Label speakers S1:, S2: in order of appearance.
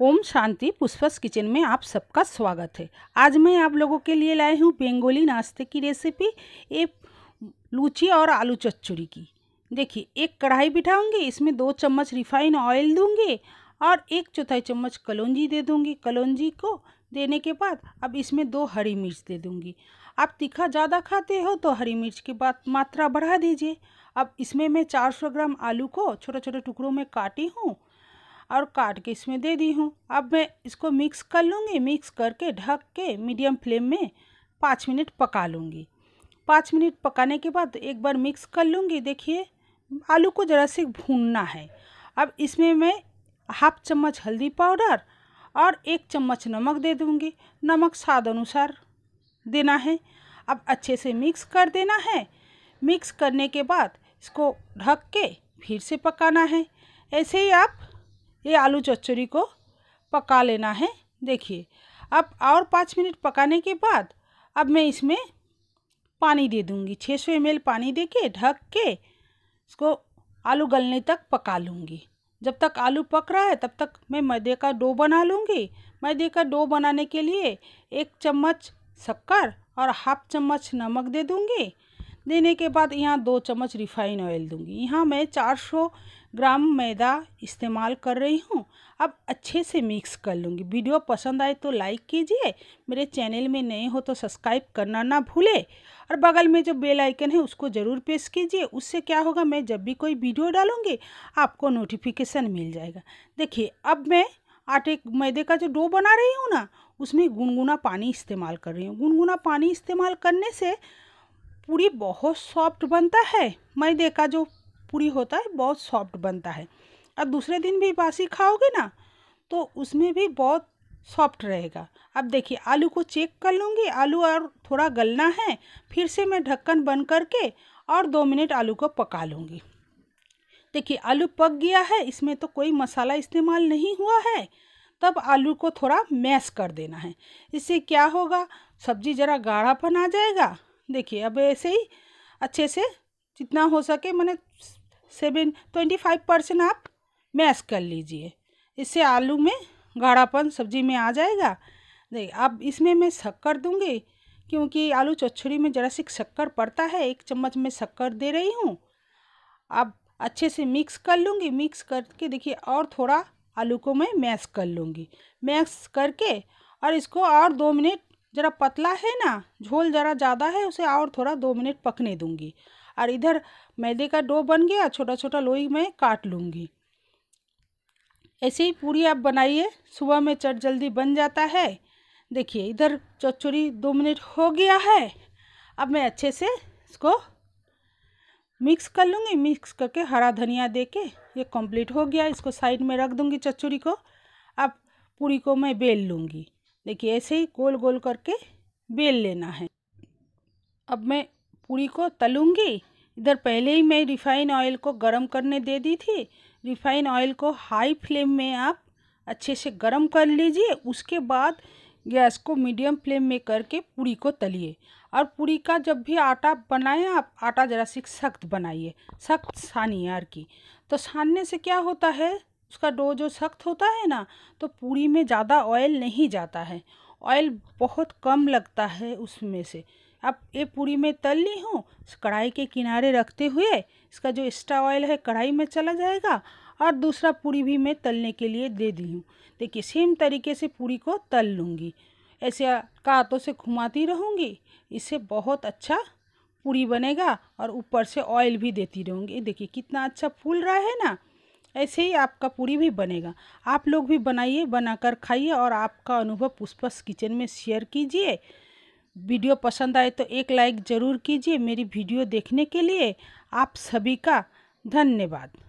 S1: ओम शांति पुष्पस kitchen में आप सबका स्वागत है आज मैं आप लोगों के लिए लाई हूँ बेंगोली नाश्ते की रेसिपी ये लूची और आलू चच्चड़ी की देखिए एक कढ़ाई बिठाऊंगी इसमें दो चम्मच रिफाइन ऑयल दूंगी और एक चौथाई चम्मच कलौजी दे दूंगी कलौंजी को देने के बाद अब इसमें दो हरी मिर्च दे दूँगी आप तीखा ज़्यादा खाते हो तो हरी मिर्च की बाद मात्रा बढ़ा दीजिए अब इसमें मैं चार ग्राम आलू को छोटे छोटे टुकड़ों में काटी हूँ और काट के इसमें दे दी हूँ अब मैं इसको मिक्स कर लूँगी मिक्स करके ढक के मीडियम फ्लेम में पाँच मिनट पका लूँगी पाँच मिनट पकाने के बाद एक बार मिक्स कर लूँगी देखिए आलू को ज़रा से भूनना है अब इसमें मैं हाफ चम्मच हल्दी पाउडर और एक चम्मच नमक दे दूँगी नमक स्वाद अनुसार देना है अब अच्छे से मिक्स कर देना है मिक्स करने के बाद इसको ढक के फिर से पकाना है ऐसे ही आप ये आलू चचरी को पका लेना है देखिए अब और पाँच मिनट पकाने के बाद अब मैं इसमें पानी दे दूँगी छः सौ एम पानी दे के ढक के इसको आलू गलने तक पका लूँगी जब तक आलू पक रहा है तब तक मैं मैदे का डो बना लूँगी मैदे का डो बनाने के लिए एक चम्मच शक्कर और हाफ चम्मच नमक दे दूँगी देने के बाद यहाँ दो चम्मच रिफाइन ऑयल दूँगी यहाँ मैं 400 ग्राम मैदा इस्तेमाल कर रही हूँ अब अच्छे से मिक्स कर लूँगी वीडियो पसंद आए तो लाइक कीजिए मेरे चैनल में नए हो तो सब्सक्राइब करना ना भूले और बगल में जो बेल आइकन है उसको ज़रूर प्रेस कीजिए उससे क्या होगा मैं जब भी कोई वीडियो डालूँगी आपको नोटिफिकेशन मिल जाएगा देखिए अब मैं आटे मैदे का जो डो बना रही हूँ ना उसमें गुनगुना पानी इस्तेमाल कर रही हूँ गुनगुना पानी इस्तेमाल करने से पूरी बहुत सॉफ्ट बनता है मैदे का जो पूरी होता है बहुत सॉफ्ट बनता है अब दूसरे दिन भी बासी खाओगे ना तो उसमें भी बहुत सॉफ्ट रहेगा अब देखिए आलू को चेक कर लूँगी आलू और थोड़ा गलना है फिर से मैं ढक्कन बंद करके और दो मिनट आलू को पका लूँगी देखिए आलू पक गया है इसमें तो कोई मसाला इस्तेमाल नहीं हुआ है तब आलू को थोड़ा मैश कर देना है इससे क्या होगा सब्ज़ी ज़रा गाढ़ापन आ जाएगा देखिए अब ऐसे ही अच्छे से जितना हो सके मैंने सेवन ट्वेंटी फाइव परसेंट आप मैश कर लीजिए इससे आलू में गाढ़ापन सब्जी में आ जाएगा देखिए अब इसमें मैं शक्कर दूंगी क्योंकि आलू चौछड़ी में ज़रा सी शक्कर पड़ता है एक चम्मच में शक्कर दे रही हूँ अब अच्छे से मिक्स कर लूँगी मिक्स करके देखिए और थोड़ा आलू को मैं मैश कर लूँगी मैश करके और इसको और दो मिनट ज़रा पतला है ना झोल ज़रा ज़्यादा है उसे और थोड़ा दो मिनट पकने दूँगी और इधर मैदे का डो बन गया छोटा छोटा लोई मैं काट लूँगी ऐसे ही पूरी आप बनाइए सुबह में चट जल्दी बन जाता है देखिए इधर चौचुरी दो मिनट हो गया है अब मैं अच्छे से इसको मिक्स कर लूँगी मिक्स करके हरा धनिया दे के ये कंप्लीट हो गया इसको साइड में रख दूँगी चचुरी को अब पूरी को मैं बेल लूँगी देखिए ऐसे ही गोल गोल करके बेल लेना है अब मैं पूरी को तलूँगी इधर पहले ही मैं रिफ़ाइन ऑयल को गर्म करने दे दी थी रिफ़ाइन ऑयल को हाई फ्लेम में आप अच्छे से गर्म कर लीजिए उसके बाद गैस को मीडियम फ्लेम में करके पूरी को तलिए और पूरी का जब भी आटा बनाएं आप आटा ज़रा सी सख्त बनाइए सख्त सानिए यार की तो सानने से क्या होता है उसका डो जो सख्त होता है ना तो पूरी में ज़्यादा ऑयल नहीं जाता है ऑयल बहुत कम लगता है उसमें से अब ये पूरी मैं तल ली हूँ कढ़ाई के किनारे रखते हुए इसका जो एक्स्ट्रा ऑयल है कढ़ाई में चला जाएगा और दूसरा पूरी भी मैं तलने के लिए दे दी हूँ देखिए सेम तरीके से पूरी को तल लूँगी ऐसे का हाथों से घुमाती रहूँगी इससे बहुत अच्छा पूरी बनेगा और ऊपर से ऑयल भी देती रहूँगी देखिए कितना अच्छा फूल रहा है ना ऐसे ही आपका पूरी भी बनेगा आप लोग भी बनाइए बनाकर खाइए और आपका अनुभव पुष्पस किचन में शेयर कीजिए वीडियो पसंद आए तो एक लाइक ज़रूर कीजिए मेरी वीडियो देखने के लिए आप सभी का धन्यवाद